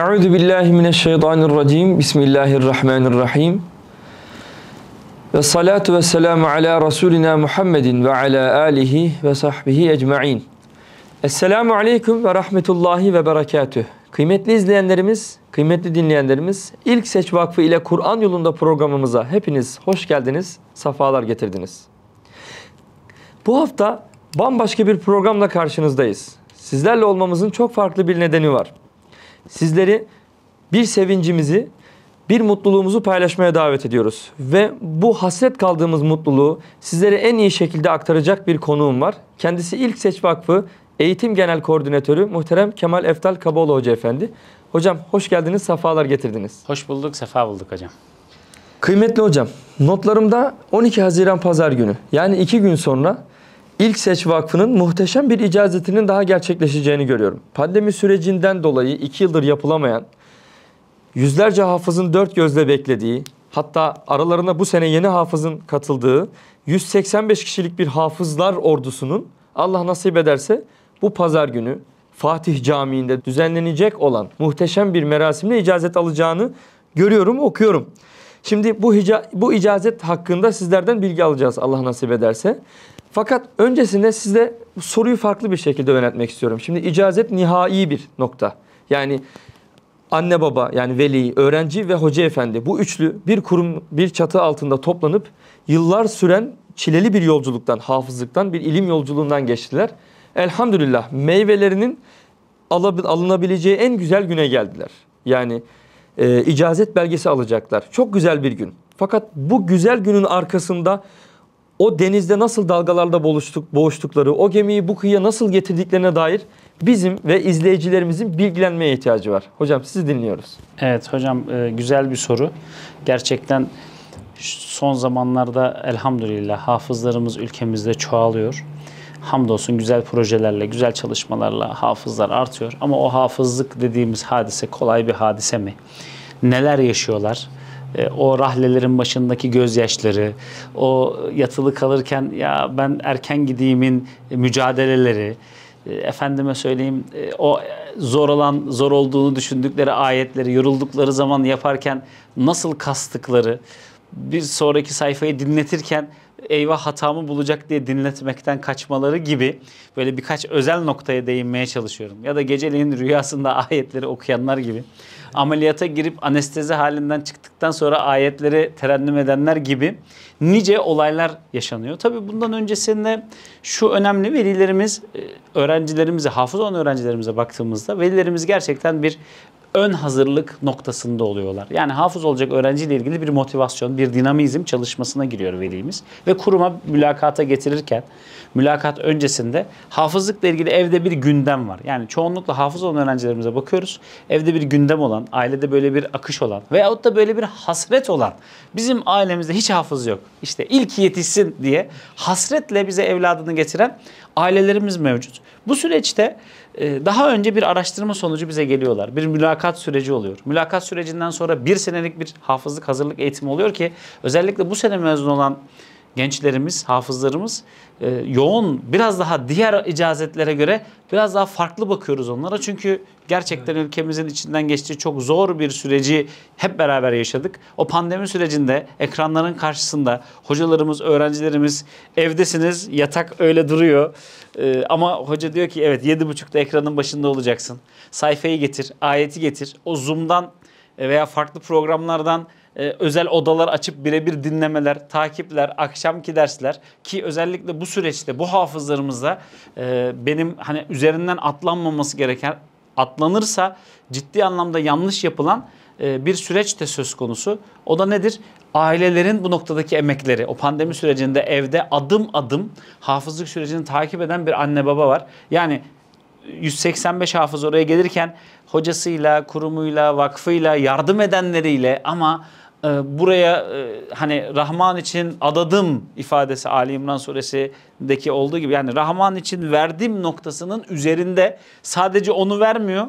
Euzu billahi mineşşeytanirracim. Bismillahirrahmanirrahim. Ve salatu ve selamu ala Resulina Muhammedin ve ala alihi ve sahbihi ecmain. Esselamu aleyküm ve rahmetullahi ve berekatüh. Kıymetli izleyenlerimiz, kıymetli dinleyenlerimiz, İlk Seç Vakfı ile Kur'an yolunda programımıza hepiniz hoş geldiniz, safalar getirdiniz. Bu hafta bambaşka bir programla karşınızdayız. Sizlerle olmamızın çok farklı bir nedeni var sizleri bir sevincimizi, bir mutluluğumuzu paylaşmaya davet ediyoruz. Ve bu hasret kaldığımız mutluluğu sizlere en iyi şekilde aktaracak bir konuğum var. Kendisi ilk Seç Vakfı Eğitim Genel Koordinatörü Muhterem Kemal Eftal Kabaoğlu Hoca Efendi. Hocam hoş geldiniz, sefalar getirdiniz. Hoş bulduk, sefa bulduk hocam. Kıymetli hocam, notlarımda 12 Haziran Pazar günü yani iki gün sonra İlk Seç Vakfı'nın muhteşem bir icazetinin daha gerçekleşeceğini görüyorum. Pandemi sürecinden dolayı iki yıldır yapılamayan, yüzlerce hafızın dört gözle beklediği, hatta aralarına bu sene yeni hafızın katıldığı 185 kişilik bir hafızlar ordusunun Allah nasip ederse bu pazar günü Fatih Camii'nde düzenlenecek olan muhteşem bir merasimle icazet alacağını görüyorum, okuyorum. Şimdi bu, hica, bu icazet hakkında sizlerden bilgi alacağız Allah nasip ederse. Fakat öncesinde size soruyu farklı bir şekilde yönetmek istiyorum. Şimdi icazet nihai bir nokta. Yani anne baba yani veli, öğrenci ve hoca efendi bu üçlü bir kurum bir çatı altında toplanıp yıllar süren çileli bir yolculuktan, hafızlıktan, bir ilim yolculuğundan geçtiler. Elhamdülillah meyvelerinin alınabileceği en güzel güne geldiler. Yani e, icazet belgesi alacaklar. Çok güzel bir gün. Fakat bu güzel günün arkasında o denizde nasıl dalgalarda boğuştuk, boğuştukları, o gemiyi bu kıyıya nasıl getirdiklerine dair bizim ve izleyicilerimizin bilgilenmeye ihtiyacı var. Hocam sizi dinliyoruz. Evet hocam e, güzel bir soru. Gerçekten son zamanlarda elhamdülillah hafızlarımız ülkemizde çoğalıyor hamdolsun güzel projelerle, güzel çalışmalarla hafızlar artıyor. Ama o hafızlık dediğimiz hadise kolay bir hadise mi? Neler yaşıyorlar? E, o rahlelerin başındaki gözyaşları, o yatılı kalırken ya ben erken gideyimin mücadeleleri, e, efendime söyleyeyim e, o zor olan zor olduğunu düşündükleri ayetleri yoruldukları zaman yaparken nasıl kastıkları, bir sonraki sayfayı dinletirken eyvah hatamı bulacak diye dinletmekten kaçmaları gibi böyle birkaç özel noktaya değinmeye çalışıyorum. Ya da geceliğin rüyasında ayetleri okuyanlar gibi. Ameliyata girip anestezi halinden çıktıktan sonra ayetleri terennüm edenler gibi nice olaylar yaşanıyor. Tabii bundan öncesinde şu önemli velilerimiz e, öğrencilerimize, hafız olan öğrencilerimize baktığımızda velilerimiz gerçekten bir ön hazırlık noktasında oluyorlar. Yani hafız olacak öğrenciyle ilgili bir motivasyon, bir dinamizm çalışmasına giriyor velimiz. Ve kuruma mülakata getirirken, mülakat öncesinde hafızlıkla ilgili evde bir gündem var. Yani çoğunlukla hafız olan öğrencilerimize bakıyoruz. Evde bir gündem olan, ailede böyle bir akış olan veyahut da böyle bir hasret olan, bizim ailemizde hiç hafız yok. İşte ilk yetişsin diye hasretle bize evladını getiren ailelerimiz mevcut. Bu süreçte ee, daha önce bir araştırma sonucu bize geliyorlar. Bir mülakat süreci oluyor. Mülakat sürecinden sonra bir senelik bir hafızlık hazırlık eğitimi oluyor ki özellikle bu sene mezun olan gençlerimiz, hafızlarımız e, yoğun biraz daha diğer icazetlere göre biraz daha farklı bakıyoruz onlara. Çünkü gerçekten ülkemizin içinden geçtiği çok zor bir süreci hep beraber yaşadık. O pandemi sürecinde ekranların karşısında hocalarımız, öğrencilerimiz evdesiniz, yatak öyle duruyor. E, ama hoca diyor ki evet yedi buçukta ekranın başında olacaksın. Sayfayı getir, ayeti getir. O Zoom'dan veya farklı programlardan e, özel odalar açıp birebir dinlemeler, takipler, akşamki dersler ki özellikle bu süreçte bu hafızlarımızda e, benim hani üzerinden atlanmaması gereken atlanırsa ciddi anlamda yanlış yapılan e, bir süreç de söz konusu. O da nedir? Ailelerin bu noktadaki emekleri. O pandemi sürecinde evde adım adım hafızlık sürecini takip eden bir anne baba var. Yani 185 hafız oraya gelirken hocasıyla, kurumuyla, vakfıyla, yardım edenleriyle ama e, buraya e, hani Rahman için adadım ifadesi Ali İmran suresindeki olduğu gibi yani Rahman için verdim noktasının üzerinde sadece onu vermiyor.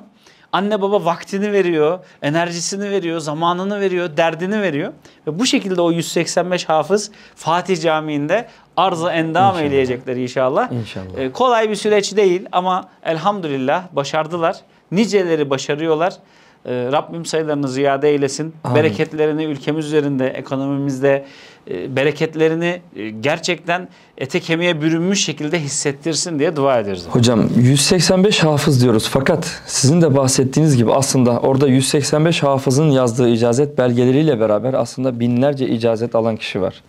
Anne baba vaktini veriyor, enerjisini veriyor, zamanını veriyor, derdini veriyor. Ve bu şekilde o 185 hafız Fatih Camii'nde arza endam inşallah. eyleyecekler inşallah. İnşallah. Ee, kolay bir süreç değil ama elhamdülillah başardılar. Niceleri başarıyorlar. Ee, Rabbim sayılarını ziyade eylesin. Amin. Bereketlerini ülkemiz üzerinde, ekonomimizde e, bereketlerini e, gerçekten ete kemiğe bürünmüş şekilde hissettirsin diye dua ederiz. Hocam 185 hafız diyoruz fakat sizin de bahsettiğiniz gibi aslında orada 185 hafızın yazdığı icazet belgeleriyle beraber aslında binlerce icazet alan kişi var.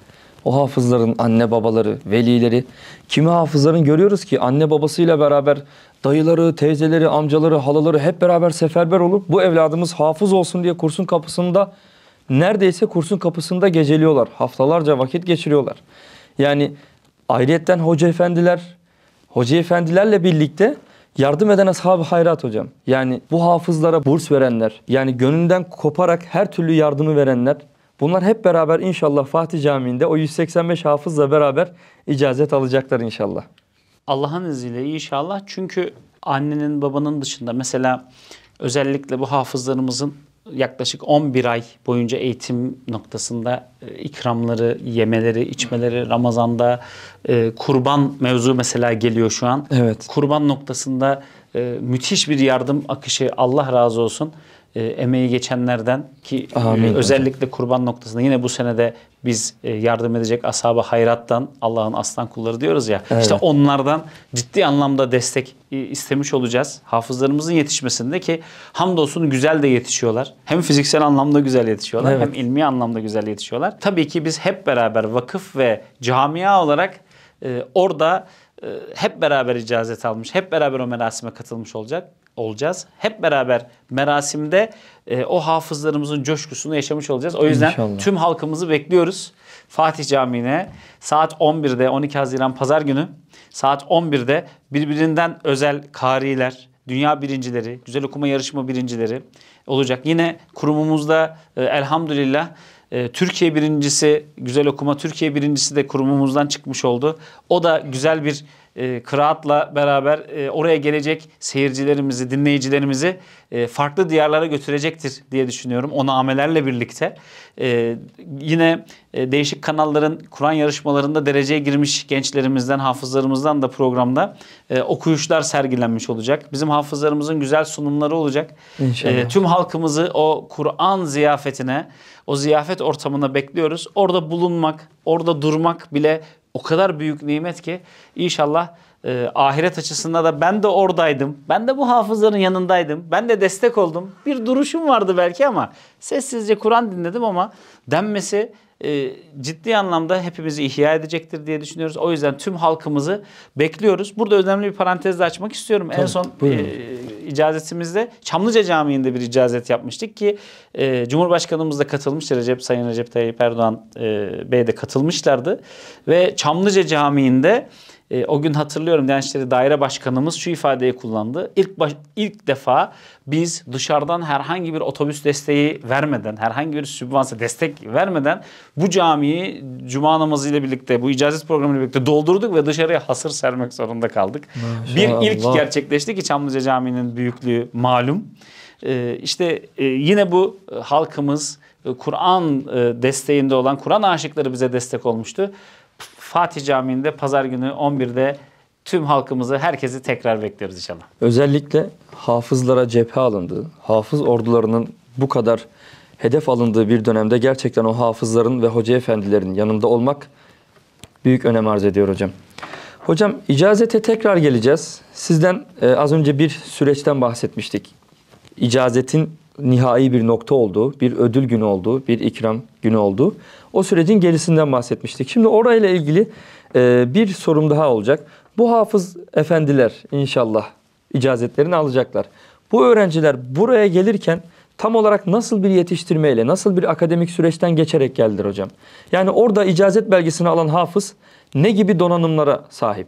O hafızların anne babaları, velileri, kimi hafızların görüyoruz ki anne babasıyla beraber dayıları, teyzeleri, amcaları, halaları hep beraber seferber olur. Bu evladımız hafız olsun diye kursun kapısında neredeyse kursun kapısında geceliyorlar. Haftalarca vakit geçiriyorlar. Yani ayrıyetten hoca efendiler, hoca efendilerle birlikte yardım eden ashab-ı hayrat hocam. Yani bu hafızlara burs verenler, yani gönlünden koparak her türlü yardımı verenler. Bunlar hep beraber inşallah Fatih Camii'nde o 185 hafızla beraber icazet alacaklar inşallah. Allah'ın izniyle inşallah. Çünkü annenin babanın dışında mesela özellikle bu hafızlarımızın yaklaşık 11 ay boyunca eğitim noktasında e, ikramları, yemeleri, içmeleri, Ramazan'da e, kurban mevzu mesela geliyor şu an. Evet. Kurban noktasında e, müthiş bir yardım akışı Allah razı olsun e, emeği geçenlerden ki e, Amin. özellikle kurban noktasında yine bu senede biz e, yardım edecek ashaba hayrattan Allah'ın aslan kulları diyoruz ya. Evet. İşte onlardan ciddi anlamda destek e, istemiş olacağız. Hafızlarımızın yetişmesinde ki hamdolsun güzel de yetişiyorlar. Hem fiziksel anlamda güzel yetişiyorlar evet. hem ilmi anlamda güzel yetişiyorlar. Tabii ki biz hep beraber vakıf ve camia olarak e, orada e, hep beraber icazet almış, hep beraber o merasime katılmış olacak olacağız. Hep beraber merasimde e, o hafızlarımızın coşkusunu yaşamış olacağız. O yüzden İnşallah. tüm halkımızı bekliyoruz. Fatih Camii'ne saat 11'de 12 Haziran Pazar günü saat 11'de birbirinden özel kariler, dünya birincileri, güzel okuma yarışma birincileri olacak. Yine kurumumuzda e, elhamdülillah e, Türkiye birincisi, güzel okuma Türkiye birincisi de kurumumuzdan çıkmış oldu. O da güzel bir e, kıraatla beraber e, oraya gelecek seyircilerimizi, dinleyicilerimizi e, farklı diyarlara götürecektir diye düşünüyorum. O namelerle birlikte. E, yine e, değişik kanalların Kur'an yarışmalarında dereceye girmiş gençlerimizden, hafızlarımızdan da programda e, okuyuşlar sergilenmiş olacak. Bizim hafızlarımızın güzel sunumları olacak. İnşallah. E, tüm halkımızı o Kur'an ziyafetine, o ziyafet ortamına bekliyoruz. Orada bulunmak, orada durmak bile o kadar büyük nimet ki inşallah e, ahiret açısından da ben de oradaydım. Ben de bu hafızların yanındaydım. Ben de destek oldum. Bir duruşum vardı belki ama sessizce Kur'an dinledim ama denmesi e, ciddi anlamda hepimizi ihya edecektir diye düşünüyoruz. O yüzden tüm halkımızı bekliyoruz. Burada önemli bir parantez de açmak istiyorum. Tabii, en son e, icazetimizde Çamlıca Camii'nde bir icazet yapmıştık ki e, Cumhurbaşkanımız da katılmıştı. Recep, Sayın Recep Tayyip Erdoğan e, Bey de katılmışlardı. Ve Çamlıca Camii'nde e, o gün hatırlıyorum gençleri. Daire Başkanımız şu ifadeyi kullandı. İlk, baş, ilk defa biz dışarıdan herhangi bir otobüs desteği vermeden, herhangi bir sübvansa destek vermeden bu camiyi cuma namazıyla birlikte, bu icazet programıyla birlikte doldurduk ve dışarıya hasır sermek zorunda kaldık. Maşallah. Bir ilk gerçekleşti ki Çamlıca Camii'nin büyüklüğü malum. E, işte e, yine bu e, halkımız e, Kur'an e, desteğinde olan Kur'an aşıkları bize destek olmuştu. Fatih Camii'nde pazar günü 11'de tüm halkımızı, herkesi tekrar bekleriz inşallah. Özellikle hafızlara cephe alındı. Hafız ordularının bu kadar hedef alındığı bir dönemde gerçekten o hafızların ve hoca efendilerin yanında olmak büyük önem arz ediyor hocam. Hocam icazete tekrar geleceğiz. Sizden e, az önce bir süreçten bahsetmiştik. İcazetin nihai bir nokta olduğu, bir ödül günü olduğu, bir ikram günü olduğu o sürecin gerisinden bahsetmiştik. Şimdi orayla ilgili e, bir sorum daha olacak. Bu hafız efendiler inşallah icazetlerini alacaklar. Bu öğrenciler buraya gelirken tam olarak nasıl bir yetiştirmeyle, nasıl bir akademik süreçten geçerek geldiler hocam? Yani orada icazet belgesini alan hafız ne gibi donanımlara sahip?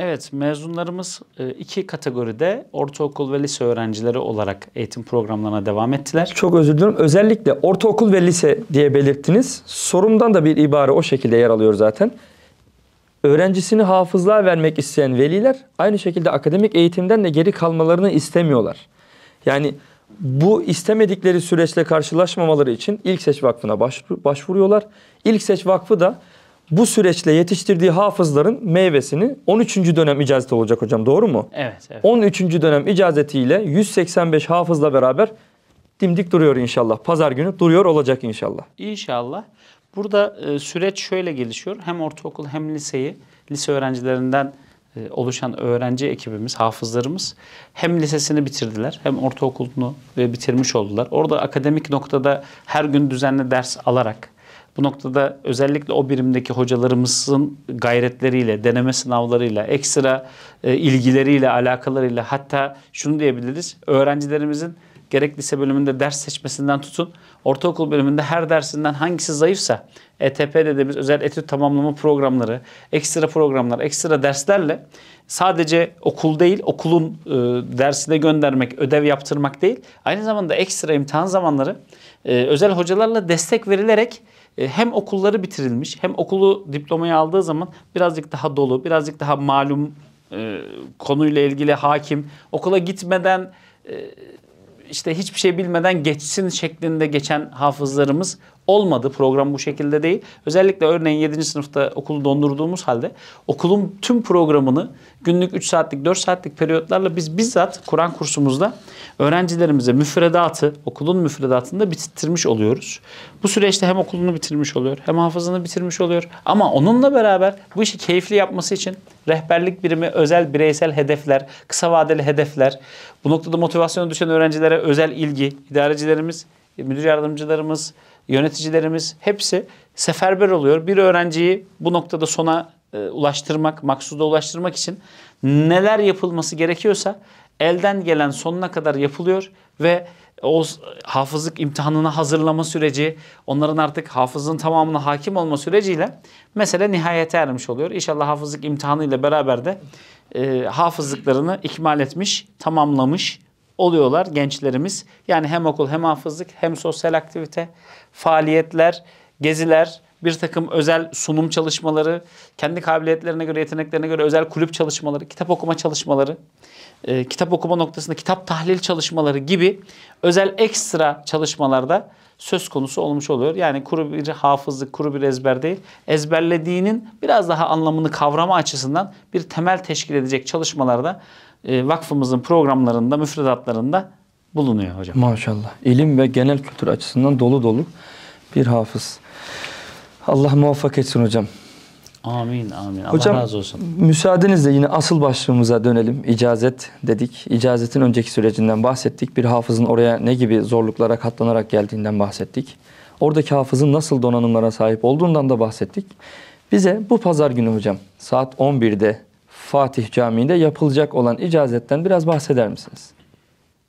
Evet, mezunlarımız e, iki kategoride ortaokul ve lise öğrencileri olarak eğitim programlarına devam ettiler. Çok özür dilerim. Özellikle ortaokul ve lise diye belirttiniz. Sorumdan da bir ibare o şekilde yer alıyor zaten. Öğrencisini hafızlığa vermek isteyen veliler aynı şekilde akademik eğitimden de geri kalmalarını istemiyorlar. Yani bu istemedikleri süreçle karşılaşmamaları için İlk Seç Vakfı'na başvuruyorlar. İlk Seç Vakfı da bu süreçle yetiştirdiği hafızların meyvesini 13. dönem icazeti olacak hocam doğru mu? Evet. evet. 13. dönem icazetiyle 185 hafızla beraber dimdik duruyor inşallah. Pazar günü duruyor olacak inşallah. İnşallah. Burada e, süreç şöyle gelişiyor. Hem ortaokul hem liseyi, lise öğrencilerinden e, oluşan öğrenci ekibimiz, hafızlarımız hem lisesini bitirdiler hem ortaokulunu bitirmiş oldular. Orada akademik noktada her gün düzenli ders alarak bu noktada özellikle o birimdeki hocalarımızın gayretleriyle, deneme sınavlarıyla, ekstra e, ilgileriyle, alakalarıyla hatta şunu diyebiliriz. Öğrencilerimizin gerek lise bölümünde ders seçmesinden tutun, ortaokul bölümünde her dersinden hangisi zayıfsa ETP dediğimiz özel etüt tamamlama programları, ekstra programlar, ekstra derslerle sadece okul değil, okulun e, dersine göndermek, ödev yaptırmak değil, aynı zamanda ekstra imtihan zamanları e, özel hocalarla destek verilerek e, hem okulları bitirilmiş hem okulu diplomayı aldığı zaman birazcık daha dolu, birazcık daha malum e, konuyla ilgili hakim, okula gitmeden e, işte hiçbir şey bilmeden geçsin şeklinde geçen hafızlarımız olmadı. Program bu şekilde değil. Özellikle örneğin 7. sınıfta okulu dondurduğumuz halde okulun tüm programını günlük 3 saatlik 4 saatlik periyotlarla biz bizzat Kur'an kursumuzda öğrencilerimize müfredatı, okulun müfredatında bitirmiş oluyoruz. Bu süreçte hem okulunu bitirmiş oluyor hem hafızını bitirmiş oluyor. Ama onunla beraber bu işi keyifli yapması için rehberlik birimi özel bireysel hedefler, kısa vadeli hedefler, bu noktada motivasyonu düşen öğrencilere özel ilgi, idarecilerimiz, müdür yardımcılarımız, yöneticilerimiz hepsi seferber oluyor. Bir öğrenciyi bu noktada sona e, ulaştırmak, maksuda ulaştırmak için neler yapılması gerekiyorsa elden gelen sonuna kadar yapılıyor ve o hafızlık imtihanına hazırlama süreci, onların artık hafızın tamamına hakim olma süreciyle mesele nihayete ermiş oluyor. İnşallah hafızlık imtihanı ile beraber de e, hafızlıklarını ikmal etmiş, tamamlamış oluyorlar gençlerimiz. Yani hem okul hem hafızlık hem sosyal aktivite, faaliyetler, geziler, bir takım özel sunum çalışmaları, kendi kabiliyetlerine göre, yeteneklerine göre özel kulüp çalışmaları, kitap okuma çalışmaları, e, kitap okuma noktasında kitap tahlil çalışmaları gibi özel ekstra çalışmalarda söz konusu olmuş oluyor. Yani kuru bir hafızlık, kuru bir ezber değil. Ezberlediğinin biraz daha anlamını kavrama açısından bir temel teşkil edecek çalışmalarda e, vakfımızın programlarında, müfredatlarında bulunuyor hocam. Maşallah. İlim ve genel kültür açısından dolu dolu bir hafız. Allah muvaffak etsin hocam. Amin amin. Allah hocam, razı olsun. Müsaadenizle yine asıl başlığımıza dönelim. İcazet dedik. İcazetin önceki sürecinden bahsettik. Bir hafızın oraya ne gibi zorluklara katlanarak geldiğinden bahsettik. Oradaki hafızın nasıl donanımlara sahip olduğundan da bahsettik. Bize bu pazar günü hocam saat 11'de Fatih Camii'nde yapılacak olan icazetten biraz bahseder misiniz?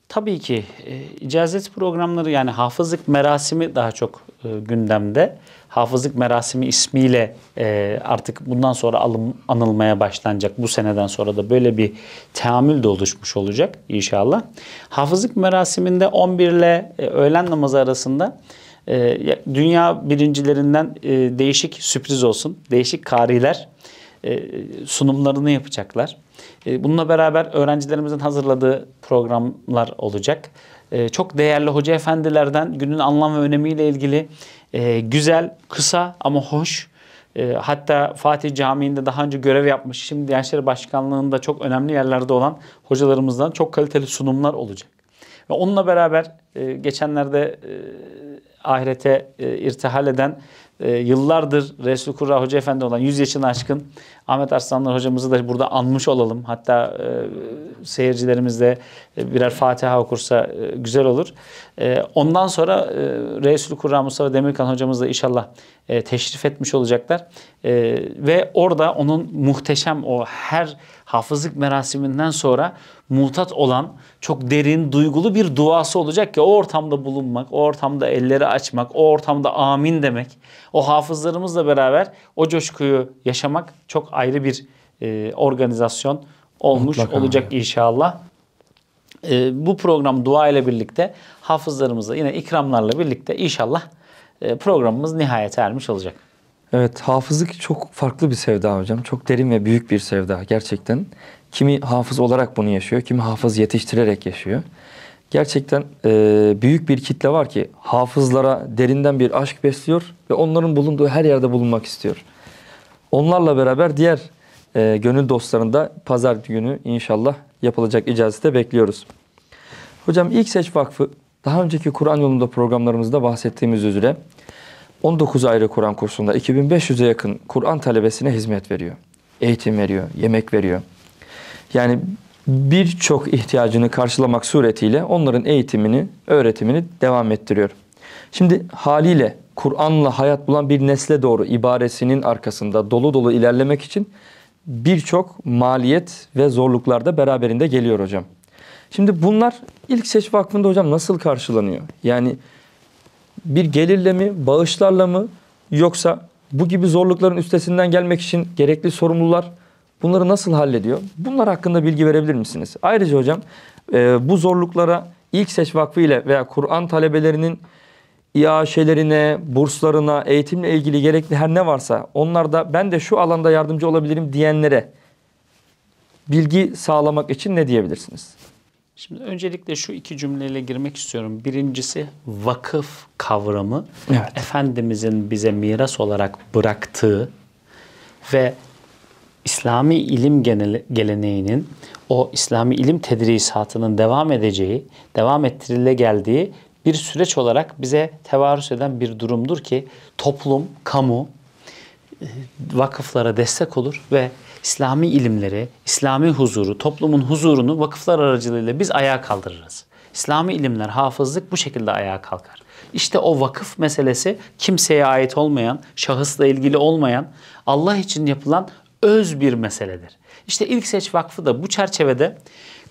Tabii ki. E, icazet programları yani hafızlık merasimi daha çok e, gündemde. Hafızlık merasimi ismiyle e, artık bundan sonra alın, anılmaya başlanacak. Bu seneden sonra da böyle bir teamül de oluşmuş olacak inşallah. Hafızlık merasiminde 11 ile e, öğlen namazı arasında e, dünya birincilerinden e, değişik sürpriz olsun, değişik kariler e, sunumlarını yapacaklar. E, bununla beraber öğrencilerimizin hazırladığı programlar olacak. E, çok değerli hoca efendilerden günün anlam ve önemiyle ilgili güzel, kısa ama hoş hatta Fatih Camii'nde daha önce görev yapmış, şimdi Diyanet Başkanlığı'nda çok önemli yerlerde olan hocalarımızdan çok kaliteli sunumlar olacak. Ve onunla beraber geçenlerde ahirete irtihal eden e, yıllardır Resul Kurra Hoca Efendi olan 100 yaşını aşkın Ahmet Arslanlar hocamızı da burada anmış olalım. Hatta e, seyircilerimiz de e, birer Fatiha okursa e, güzel olur. E, ondan sonra e, Resul Kurra Mustafa Demirkan hocamız da inşallah e, teşrif etmiş olacaklar. E, ve orada onun muhteşem o her hafızlık merasiminden sonra mutat olan çok derin, duygulu bir duası olacak ki o ortamda bulunmak, o ortamda elleri açmak, o ortamda amin demek, o hafızlarımızla beraber o coşkuyu yaşamak çok ayrı bir e, organizasyon olmuş Mutlaka olacak abi. inşallah. E, bu program dua ile birlikte hafızlarımızla yine ikramlarla birlikte inşallah e, programımız nihayete ermiş olacak. Evet hafızlık çok farklı bir sevda hocam. Çok derin ve büyük bir sevda gerçekten. Kimi hafız olarak bunu yaşıyor, kimi hafız yetiştirerek yaşıyor. Gerçekten e, büyük bir kitle var ki hafızlara derinden bir aşk besliyor ve onların bulunduğu her yerde bulunmak istiyor. Onlarla beraber diğer e, gönül da pazar günü inşallah yapılacak icazete bekliyoruz. Hocam ilk Seç Vakfı daha önceki Kur'an yolunda programlarımızda bahsettiğimiz üzere 19 ayrı Kur'an kursunda 2500'e yakın Kur'an talebesine hizmet veriyor. Eğitim veriyor, yemek veriyor. Yani birçok ihtiyacını karşılamak suretiyle onların eğitimini, öğretimini devam ettiriyor. Şimdi haliyle Kur'an'la hayat bulan bir nesle doğru ibaresinin arkasında dolu dolu ilerlemek için birçok maliyet ve zorluklar da beraberinde geliyor hocam. Şimdi bunlar ilk seç vakfında hocam nasıl karşılanıyor? Yani bir gelirle mi, bağışlarla mı yoksa bu gibi zorlukların üstesinden gelmek için gerekli sorumlular bunları nasıl hallediyor? Bunlar hakkında bilgi verebilir misiniz? Ayrıca hocam e, bu zorluklara ilk Seç Vakfı ile veya Kur'an talebelerinin iaşelerine, burslarına, eğitimle ilgili gerekli her ne varsa onlarda ben de şu alanda yardımcı olabilirim diyenlere bilgi sağlamak için ne diyebilirsiniz? Şimdi öncelikle şu iki cümleyle girmek istiyorum. Birincisi vakıf kavramı evet. Efendimizin bize miras olarak bıraktığı ve İslami ilim geleneğinin o İslami ilim tedrisatının devam edeceği, devam ettirile geldiği bir süreç olarak bize tevarüs eden bir durumdur ki toplum, kamu e, vakıflara destek olur ve İslami ilimleri, İslami huzuru, toplumun huzurunu vakıflar aracılığıyla biz ayağa kaldırırız. İslami ilimler, hafızlık bu şekilde ayağa kalkar. İşte o vakıf meselesi kimseye ait olmayan, şahısla ilgili olmayan, Allah için yapılan öz bir meseledir. İşte ilk seç vakfı da bu çerçevede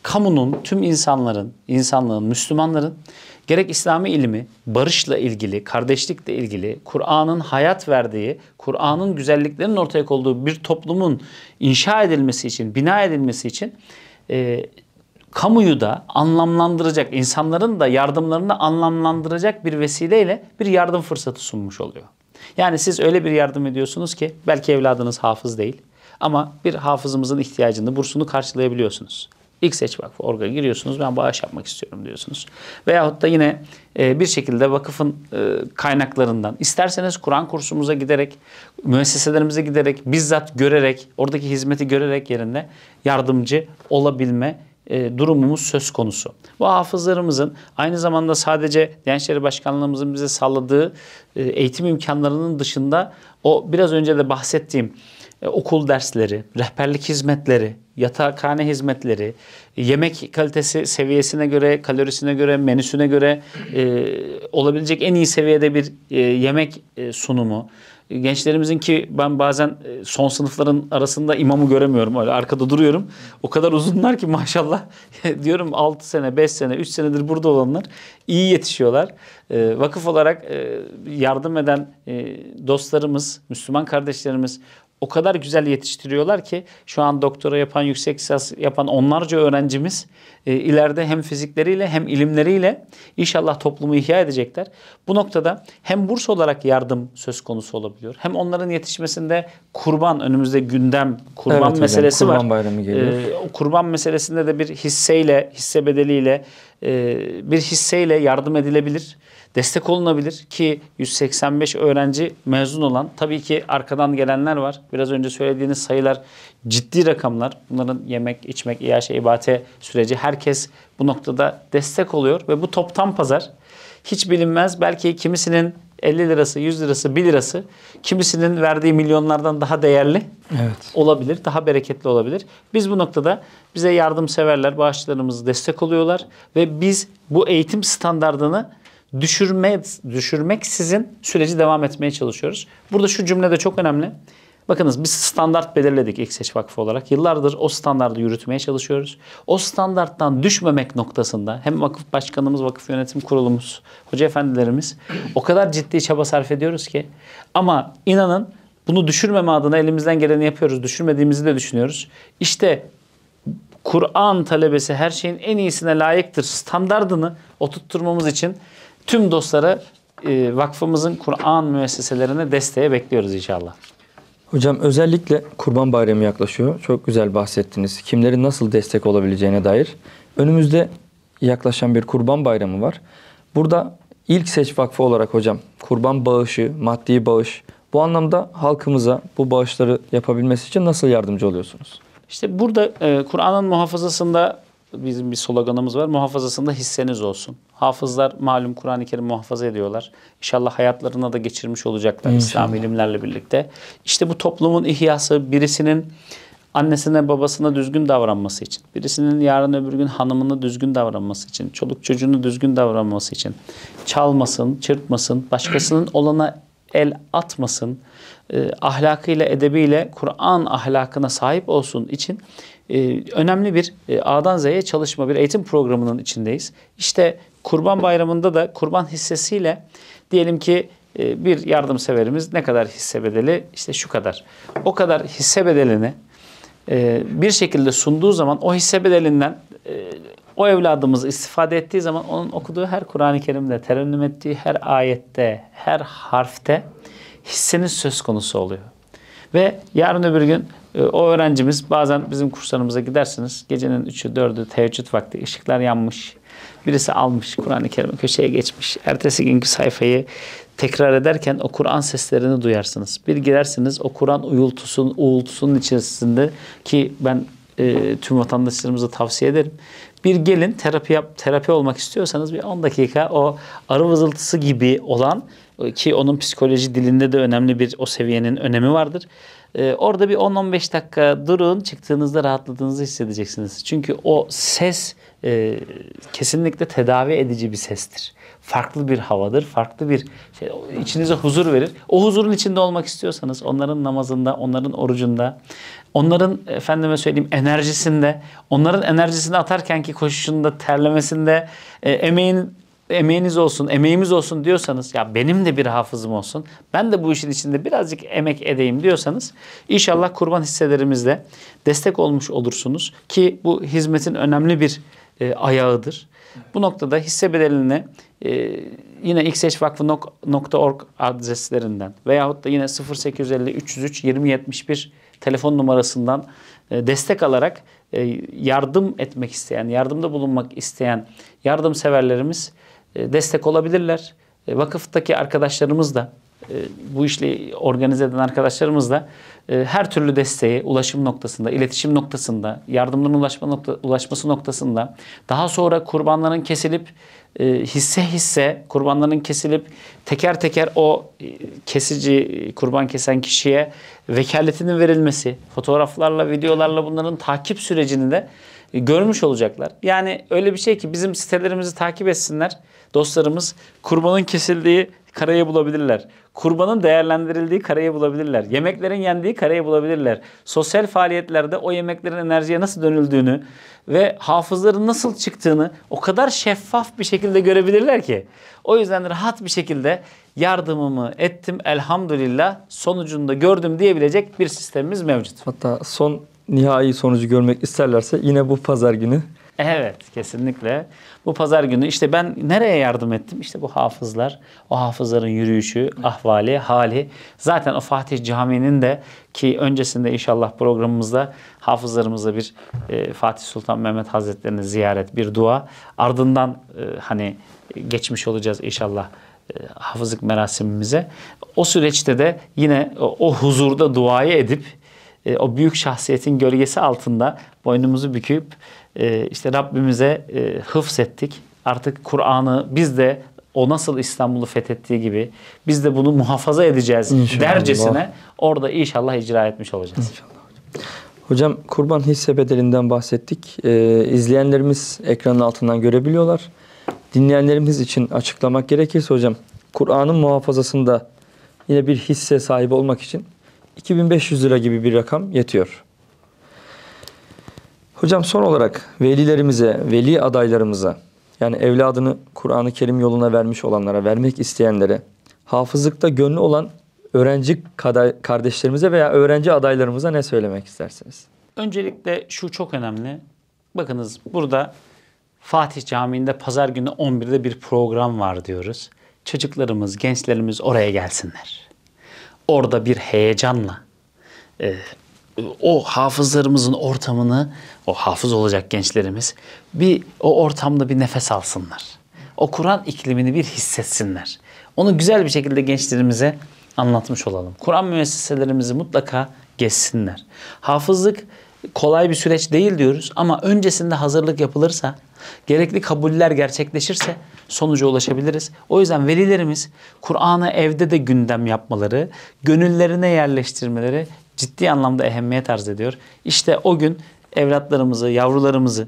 kamunun, tüm insanların, insanlığın, Müslümanların Gerek İslami ilmi, barışla ilgili, kardeşlikle ilgili, Kur'an'ın hayat verdiği, Kur'an'ın güzelliklerinin ortaya konduğu bir toplumun inşa edilmesi için, bina edilmesi için e, kamuyu da anlamlandıracak, insanların da yardımlarını anlamlandıracak bir vesileyle bir yardım fırsatı sunmuş oluyor. Yani siz öyle bir yardım ediyorsunuz ki belki evladınız hafız değil ama bir hafızımızın ihtiyacını, bursunu karşılayabiliyorsunuz. İlk Seç Vakfı orga giriyorsunuz ben bağış yapmak istiyorum diyorsunuz. Veyahut da yine e, bir şekilde vakıfın e, kaynaklarından isterseniz Kur'an kursumuza giderek, müesseselerimize giderek, bizzat görerek, oradaki hizmeti görerek yerinde yardımcı olabilme e, durumumuz söz konusu. Bu hafızlarımızın aynı zamanda sadece Diyanet Başkanlığımızın bize sağladığı eğitim imkanlarının dışında o biraz önce de bahsettiğim okul dersleri, rehberlik hizmetleri, yatakhane hizmetleri, e, yemek kalitesi seviyesine göre, kalorisine göre, menüsüne göre e, olabilecek en iyi seviyede bir e, yemek e, sunumu. E, Gençlerimizin ki ben bazen e, son sınıfların arasında imamı göremiyorum. Öyle arkada duruyorum. O kadar uzunlar ki maşallah. diyorum 6 sene, 5 sene, 3 senedir burada olanlar iyi yetişiyorlar. vakıf olarak yardım eden dostlarımız, Müslüman kardeşlerimiz o kadar güzel yetiştiriyorlar ki şu an doktora yapan, yüksek lisans yapan onlarca öğrencimiz e, ileride hem fizikleriyle hem ilimleriyle inşallah toplumu ihya edecekler. Bu noktada hem burs olarak yardım söz konusu olabiliyor. Hem onların yetişmesinde kurban önümüzde gündem kurban evet, meselesi hocam, kurban var. Bayramı geliyor. E, kurban meselesinde de bir hisseyle, hisse bedeliyle e, bir hisseyle yardım edilebilir destek olunabilir ki 185 öğrenci mezun olan tabii ki arkadan gelenler var. Biraz önce söylediğiniz sayılar ciddi rakamlar. Bunların yemek, içmek, İHŞ, şey, ibate süreci herkes bu noktada destek oluyor ve bu toptan pazar. Hiç bilinmez belki kimisinin 50 lirası, 100 lirası, 1 lirası kimisinin verdiği milyonlardan daha değerli evet. olabilir, daha bereketli olabilir. Biz bu noktada bize yardımseverler, bağışçılarımız destek oluyorlar ve biz bu eğitim standartını düşürme, düşürmek sizin süreci devam etmeye çalışıyoruz. Burada şu cümle de çok önemli. Bakınız biz standart belirledik ilk seç vakfı olarak. Yıllardır o standardı yürütmeye çalışıyoruz. O standarttan düşmemek noktasında hem vakıf başkanımız, vakıf yönetim kurulumuz, hoca efendilerimiz o kadar ciddi çaba sarf ediyoruz ki. Ama inanın bunu düşürmeme adına elimizden geleni yapıyoruz. Düşürmediğimizi de düşünüyoruz. İşte Kur'an talebesi her şeyin en iyisine layıktır standardını oturtturmamız için tüm dostları e, vakfımızın Kur'an müesseselerine desteğe bekliyoruz inşallah. Hocam özellikle Kurban Bayramı yaklaşıyor. Çok güzel bahsettiniz. Kimlerin nasıl destek olabileceğine dair. Önümüzde yaklaşan bir Kurban Bayramı var. Burada ilk seç vakfı olarak hocam kurban bağışı, maddi bağış bu anlamda halkımıza bu bağışları yapabilmesi için nasıl yardımcı oluyorsunuz? İşte burada e, Kur'an'ın muhafazasında bizim bir sloganımız var. Muhafazasında hisseniz olsun. Hafızlar malum Kur'an-ı Kerim muhafaza ediyorlar. İnşallah hayatlarına da geçirmiş olacaklar İslam ilimlerle birlikte. İşte bu toplumun ihyası birisinin annesine babasına düzgün davranması için, birisinin yarın öbür gün hanımını düzgün davranması için, çoluk çocuğunu düzgün davranması için çalmasın, çırpmasın, başkasının olana el atmasın, e, ahlakıyla, edebiyle Kur'an ahlakına sahip olsun için ee, önemli bir e, A'dan Z'ye çalışma, bir eğitim programının içindeyiz. İşte Kurban Bayramı'nda da kurban hissesiyle diyelim ki e, bir yardımseverimiz ne kadar hisse bedeli? İşte şu kadar. O kadar hisse bedelini e, bir şekilde sunduğu zaman o hisse bedelinden e, o evladımız istifade ettiği zaman onun okuduğu her Kur'an-ı Kerim'de, terennüm ettiği her ayette, her harfte hissenin söz konusu oluyor. Ve yarın öbür gün e, o öğrencimiz bazen bizim kurslarımıza gidersiniz. Gecenin 3'ü 4'ü teheccüd vakti ışıklar yanmış. Birisi almış Kur'an-ı Kerim'i köşeye geçmiş. Ertesi günkü sayfayı tekrar ederken o Kur'an seslerini duyarsınız. Bir girersiniz o Kur'an uyultusun, uğultusunun içerisinde ki ben e, tüm vatandaşlarımıza tavsiye ederim. Bir gelin terapi yap, terapi olmak istiyorsanız bir 10 dakika o arı vızıltısı gibi olan ki onun psikoloji dilinde de önemli bir o seviyenin önemi vardır. Ee, orada bir 10-15 dakika durun çıktığınızda rahatladığınızı hissedeceksiniz. Çünkü o ses e, kesinlikle tedavi edici bir sestir. Farklı bir havadır, farklı bir şey, içinize huzur verir. O huzurun içinde olmak istiyorsanız onların namazında, onların orucunda, onların efendime söyleyeyim enerjisinde, onların enerjisini atarkenki koşuşunda, terlemesinde, e, emeğin emeğiniz olsun, emeğimiz olsun diyorsanız ya benim de bir hafızım olsun. Ben de bu işin içinde birazcık emek edeyim diyorsanız inşallah kurban hisselerimizle destek olmuş olursunuz ki bu hizmetin önemli bir e, ayağıdır. Bu noktada hisse bedelini e, yine xhvakfı.org adreslerinden veyahut da yine 0850 303 2071 telefon numarasından e, destek alarak e, yardım etmek isteyen, yardımda bulunmak isteyen yardımseverlerimiz e, destek olabilirler. E, vakıftaki arkadaşlarımız da e, bu işle organize eden arkadaşlarımız da her türlü desteği ulaşım noktasında, iletişim noktasında, yardımların ulaşma nokta, ulaşması noktasında, daha sonra kurbanların kesilip hisse hisse kurbanların kesilip teker teker o kesici, kurban kesen kişiye vekaletinin verilmesi, fotoğraflarla, videolarla bunların takip sürecini de görmüş olacaklar. Yani öyle bir şey ki bizim sitelerimizi takip etsinler. Dostlarımız kurbanın kesildiği karayı bulabilirler. Kurbanın değerlendirildiği karayı bulabilirler. Yemeklerin yendiği karayı bulabilirler. Sosyal faaliyetlerde o yemeklerin enerjiye nasıl dönüldüğünü ve hafızların nasıl çıktığını o kadar şeffaf bir şekilde görebilirler ki. O yüzden rahat bir şekilde yardımımı ettim elhamdülillah sonucunda gördüm diyebilecek bir sistemimiz mevcut. Hatta son nihai sonucu görmek isterlerse yine bu pazar günü Evet kesinlikle. Bu pazar günü işte ben nereye yardım ettim? İşte bu hafızlar, o hafızların yürüyüşü, ahvali, hali. Zaten o Fatih Camii'nin de ki öncesinde inşallah programımızda hafızlarımıza bir e, Fatih Sultan Mehmet Hazretleri'ni ziyaret, bir dua. Ardından e, hani geçmiş olacağız inşallah e, hafızlık merasimimize. O süreçte de yine o, o huzurda duayı edip e, o büyük şahsiyetin gölgesi altında boynumuzu büküp e, işte Rabbimize e, hıfzettik. Artık Kur'an'ı biz de o nasıl İstanbul'u fethettiği gibi biz de bunu muhafaza edeceğiz inşallah. dercesine orada inşallah icra etmiş olacağız. İnşallah. Hocam kurban hisse bedelinden bahsettik. Ee, izleyenlerimiz ekranın altından görebiliyorlar. Dinleyenlerimiz için açıklamak gerekirse hocam Kur'an'ın muhafazasında yine bir hisse sahibi olmak için 2500 lira gibi bir rakam yetiyor. Hocam son olarak velilerimize, veli adaylarımıza yani evladını Kur'an-ı Kerim yoluna vermiş olanlara, vermek isteyenlere, hafızlıkta gönlü olan öğrenci kardeşlerimize veya öğrenci adaylarımıza ne söylemek istersiniz? Öncelikle şu çok önemli. Bakınız burada Fatih Camii'nde pazar günü 11'de bir program var diyoruz. Çocuklarımız, gençlerimiz oraya gelsinler orada bir heyecanla e, o hafızlarımızın ortamını, o hafız olacak gençlerimiz bir o ortamda bir nefes alsınlar. O Kur'an iklimini bir hissetsinler. Onu güzel bir şekilde gençlerimize anlatmış olalım. Kur'an müesseselerimizi mutlaka geçsinler. Hafızlık kolay bir süreç değil diyoruz ama öncesinde hazırlık yapılırsa, gerekli kabuller gerçekleşirse sonuca ulaşabiliriz. O yüzden velilerimiz Kur'an'ı evde de gündem yapmaları, gönüllerine yerleştirmeleri ciddi anlamda ehemmiyet arz ediyor. İşte o gün evlatlarımızı, yavrularımızı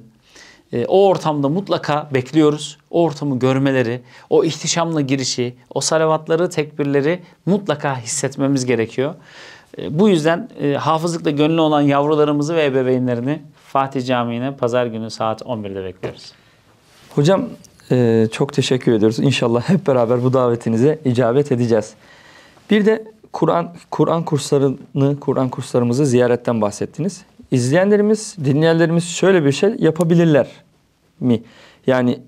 e, o ortamda mutlaka bekliyoruz. O ortamı görmeleri, o ihtişamla girişi, o salavatları, tekbirleri mutlaka hissetmemiz gerekiyor. E, bu yüzden e, hafızlıkla gönlü olan yavrularımızı ve ebeveynlerini Fatih Camii'ne pazar günü saat 11'de bekliyoruz. Hocam e, çok teşekkür ediyoruz. İnşallah hep beraber bu davetinize icabet edeceğiz. Bir de Kur'an Kur'an kurslarını, Kur'an kurslarımızı ziyaretten bahsettiniz. İzleyenlerimiz, dinleyenlerimiz şöyle bir şey yapabilirler mi? Yani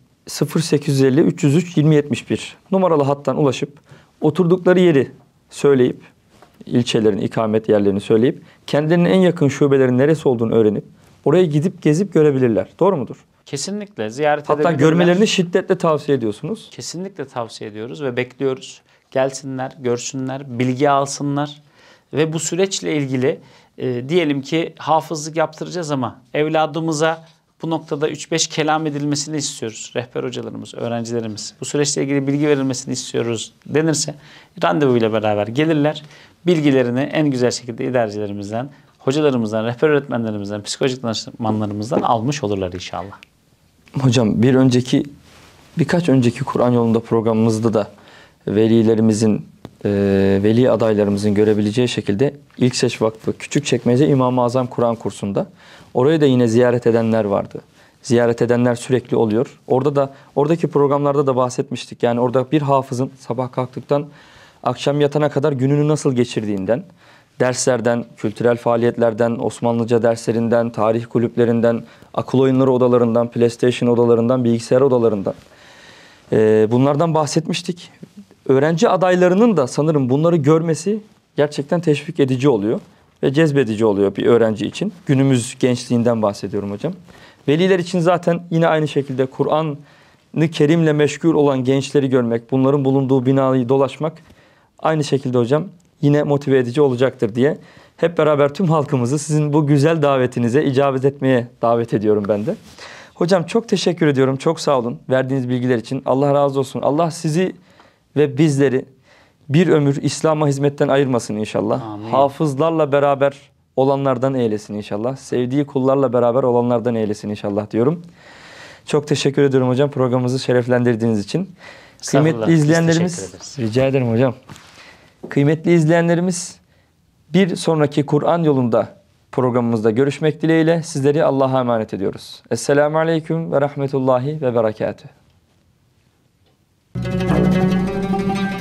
0850 303 2071 numaralı hattan ulaşıp oturdukları yeri söyleyip ilçelerin ikamet yerlerini söyleyip kendilerinin en yakın şubelerin neresi olduğunu öğrenip oraya gidip gezip görebilirler. Doğru mudur? Kesinlikle ziyaret Hatta görmelerini şiddetle tavsiye ediyorsunuz. Kesinlikle tavsiye ediyoruz ve bekliyoruz. Gelsinler, görsünler, bilgi alsınlar ve bu süreçle ilgili e, diyelim ki hafızlık yaptıracağız ama evladımıza bu noktada 3-5 kelam edilmesini istiyoruz. Rehber hocalarımız, öğrencilerimiz bu süreçle ilgili bilgi verilmesini istiyoruz denirse randevuyla beraber gelirler. Bilgilerini en güzel şekilde idarecilerimizden, hocalarımızdan, rehber öğretmenlerimizden, psikolojik danışmanlarımızdan almış olurlar inşallah. Hocam bir önceki birkaç önceki Kur'an yolunda programımızda da velilerimizin e, veli adaylarımızın görebileceği şekilde ilk seç vakfı küçük çekmece İmam-ı Azam Kur'an kursunda orayı da yine ziyaret edenler vardı. Ziyaret edenler sürekli oluyor. Orada da oradaki programlarda da bahsetmiştik. Yani orada bir hafızın sabah kalktıktan akşam yatana kadar gününü nasıl geçirdiğinden, derslerden, kültürel faaliyetlerden, Osmanlıca derslerinden, tarih kulüplerinden, akıl oyunları odalarından, PlayStation odalarından, bilgisayar odalarından. Ee, bunlardan bahsetmiştik. Öğrenci adaylarının da sanırım bunları görmesi gerçekten teşvik edici oluyor ve cezbedici oluyor bir öğrenci için. Günümüz gençliğinden bahsediyorum hocam. Veliler için zaten yine aynı şekilde Kur'an-ı Kerim'le meşgul olan gençleri görmek, bunların bulunduğu binayı dolaşmak aynı şekilde hocam yine motive edici olacaktır diye hep beraber tüm halkımızı sizin bu güzel davetinize icabet etmeye davet ediyorum ben de. Hocam çok teşekkür ediyorum. Çok sağ olun verdiğiniz bilgiler için. Allah razı olsun. Allah sizi ve bizleri bir ömür İslam'a hizmetten ayırmasın inşallah. Amin. Hafızlarla beraber olanlardan eylesin inşallah. Sevdiği kullarla beraber olanlardan eylesin inşallah diyorum. Çok teşekkür ediyorum hocam programımızı şereflendirdiğiniz için. Kıymetli izleyenlerimiz rica ederim hocam. Kıymetli izleyenlerimiz bir sonraki Kur'an yolunda programımızda görüşmek dileğiyle sizleri Allah'a emanet ediyoruz. Esselamu Aleyküm ve Rahmetullahi ve Berekatuhu.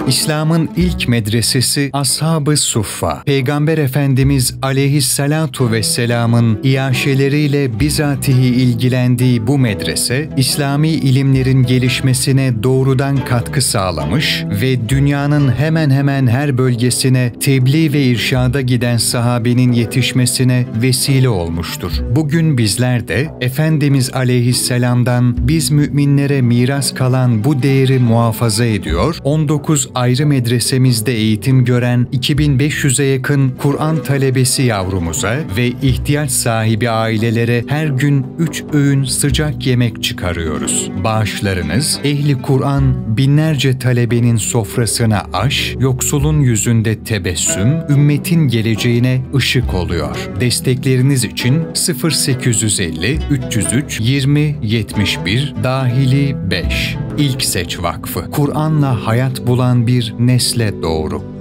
İslam'ın ilk medresesi Ashab-ı Suffa. Peygamber Efendimiz Aleyhisselatu vesselamın iaşeleriyle bizatihi ilgilendiği bu medrese, İslami ilimlerin gelişmesine doğrudan katkı sağlamış ve dünyanın hemen hemen her bölgesine tebliğ ve irşada giden sahabenin yetişmesine vesile olmuştur. Bugün bizler de Efendimiz aleyhisselamdan biz müminlere miras kalan bu değeri muhafaza ediyor, 19 ayrı medresemizde eğitim gören 2500'e yakın Kur'an talebesi yavrumuza ve ihtiyaç sahibi ailelere her gün 3 öğün sıcak yemek çıkarıyoruz. Bağışlarınız, ehli Kur'an binlerce talebenin sofrasına aş, yoksulun yüzünde tebessüm, ümmetin geleceğine ışık oluyor. Destekleriniz için 0850 303 20 71 dahili 5. İlk Seç Vakfı, Kur'anla hayat bulan bir nesle doğru.